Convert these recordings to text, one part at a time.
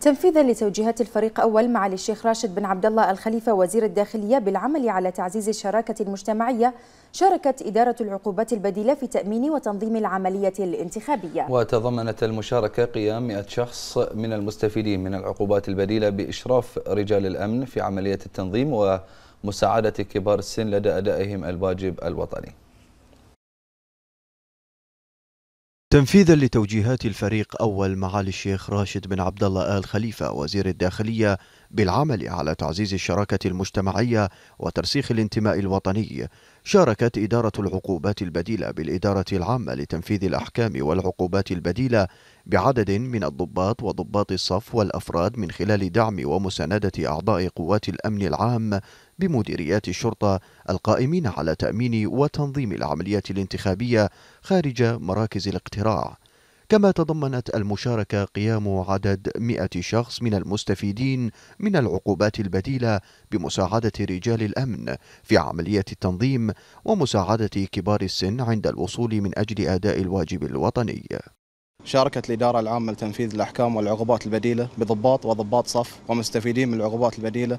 تنفيذا لتوجيهات الفريق أول معالي الشيخ راشد بن عبد الله الخليفة وزير الداخلية بالعمل على تعزيز الشراكة المجتمعية شاركت إدارة العقوبات البديلة في تأمين وتنظيم العملية الانتخابية وتضمنت المشاركة قيام 100 شخص من المستفيدين من العقوبات البديلة بإشراف رجال الأمن في عملية التنظيم ومساعدة كبار السن لدى أدائهم الواجب الوطني تنفيذا لتوجيهات الفريق أول معالي الشيخ راشد بن عبد الله آل خليفة وزير الداخلية بالعمل على تعزيز الشراكة المجتمعية وترسيخ الانتماء الوطني. شاركت إدارة العقوبات البديلة بالإدارة العامة لتنفيذ الأحكام والعقوبات البديلة بعدد من الضباط وضباط الصف والأفراد من خلال دعم ومساندة أعضاء قوات الأمن العام بمديريات الشرطة القائمين على تأمين وتنظيم العمليات الانتخابية خارج مراكز الاقتراع. كما تضمنت المشاركة قيام عدد 100 شخص من المستفيدين من العقوبات البديلة بمساعدة رجال الأمن في عملية التنظيم ومساعدة كبار السن عند الوصول من أجل أداء الواجب الوطني شاركت الإدارة العامة لتنفيذ الأحكام والعقوبات البديلة بضباط وضباط صف ومستفيدين من العقوبات البديلة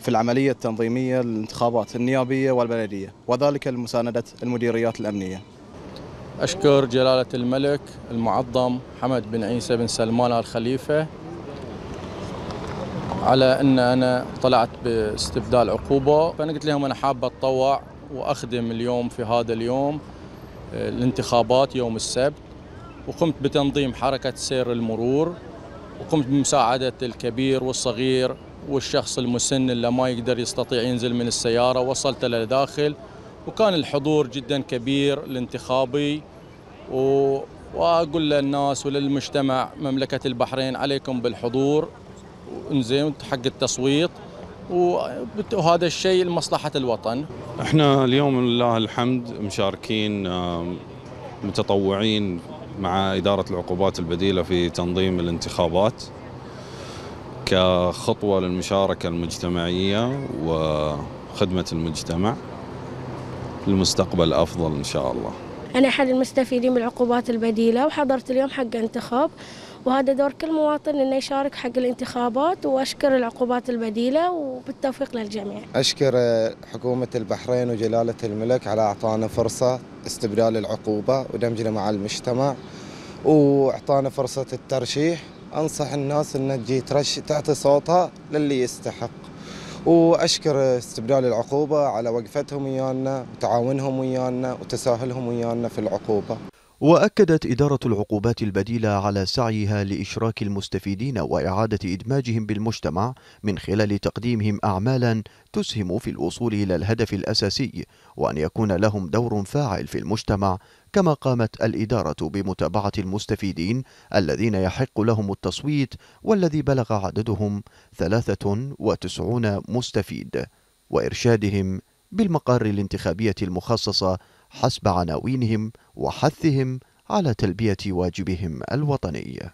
في العملية التنظيمية للانتخابات النيابية والبلدية وذلك لمساندة المديريات الأمنية أشكر جلالة الملك المعظم حمد بن عيسى بن سلمان الخليفة على أن أنا طلعت باستبدال عقوبة فأنا قلت لهم أنا حابة أتطوع وأخدم اليوم في هذا اليوم آه، الانتخابات يوم السبت وقمت بتنظيم حركة سير المرور وقمت بمساعدة الكبير والصغير والشخص المسن اللي ما يقدر يستطيع ينزل من السيارة وصلت لداخل وكان الحضور جدا كبير الانتخابي و... واقول للناس وللمجتمع مملكه البحرين عليكم بالحضور انزين حق التصويت وهذا الشيء لمصلحه الوطن. احنا اليوم لله الحمد مشاركين متطوعين مع اداره العقوبات البديله في تنظيم الانتخابات كخطوه للمشاركه المجتمعيه وخدمه المجتمع. للمستقبل أفضل إن شاء الله أنا أحد المستفيدين بالعقوبات البديلة وحضرت اليوم حق انتخاب وهذا دور كل مواطن انه يشارك حق الانتخابات واشكر العقوبات البديله وبالتوفيق للجميع. اشكر حكومه البحرين وجلاله الملك على اعطانا فرصه استبدال العقوبه ودمجنا مع المجتمع واعطانا فرصه الترشيح، انصح الناس انها تجي تعطي صوتها للي يستحق. واشكر استبدال العقوبه على وقفتهم ويانا وتعاونهم ويانا وتساهلهم ويانا في العقوبه وأكدت إدارة العقوبات البديلة على سعيها لإشراك المستفيدين وإعادة إدماجهم بالمجتمع من خلال تقديمهم أعمالا تسهم في الوصول إلى الهدف الأساسي وأن يكون لهم دور فاعل في المجتمع كما قامت الإدارة بمتابعة المستفيدين الذين يحق لهم التصويت والذي بلغ عددهم 93 مستفيد وإرشادهم بالمقار الانتخابية المخصصة حسب عناوينهم وحثهم على تلبيه واجبهم الوطني